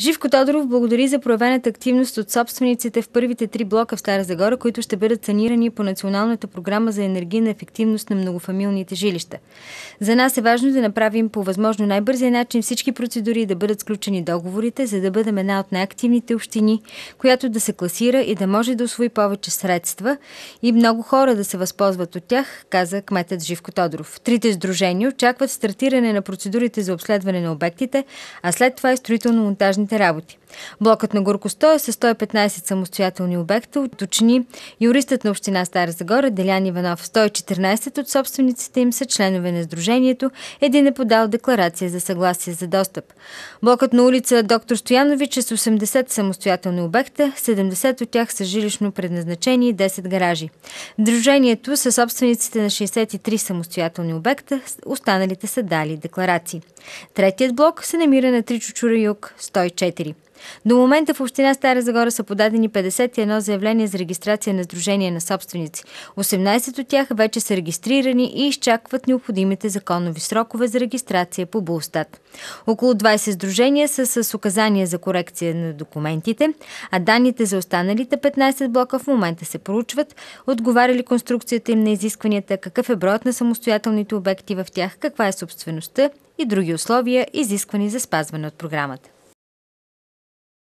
Живко Тодоров благодари за проявената активност от собствениците в първите три блока в Стара Загора, които ще бъдат санирани по Националната програма за енергийна ефективност на многофамилните жилища. За нас е важно да направим по възможно най-бързия начин всички процедури да бъдат сключени договорите, за да бъдем една от най-активните общини, която да се класира и да може да освои повече средства и много хора да се възползват от тях, каза кметът Живко Тодоров. Трите сдружения очакват стартиране на процедурите за обследване на обектите, а след това и строително-монтажните вътрешните работи. Блокът на Горкосто е с 115 самостоятелни обекта, уточни юристът на Община Стара Загора Делян Иванов. 114 от собствениците им са членове на Сдружението, един е подал декларация за съгласие за достъп. Блокът на улица Доктор Стоянович е с 80 самостоятелни обекта, 70 от тях са жилищно предназначени и 10 гаражи. Сдружението са собствениците на 63 самостоятелни обекта, останалите са дали декларации. Третият блок се намира на Тричочура юг, 104 4. До момента в Община Стара Загора са подадени 51 заявления за регистрация на Сдружение на собственици. 18 от тях вече са регистрирани и изчакват необходимите законови срокове за регистрация по Булстат. Около 20 сдружения са с указания за корекция на документите, а данните за останалите 15 блока в момента се проучват, отговаря ли конструкцията им на изискванията, какъв е броят на самостоятелните обекти в тях, каква е собствеността и други условия, изисквани за спазване от програмата.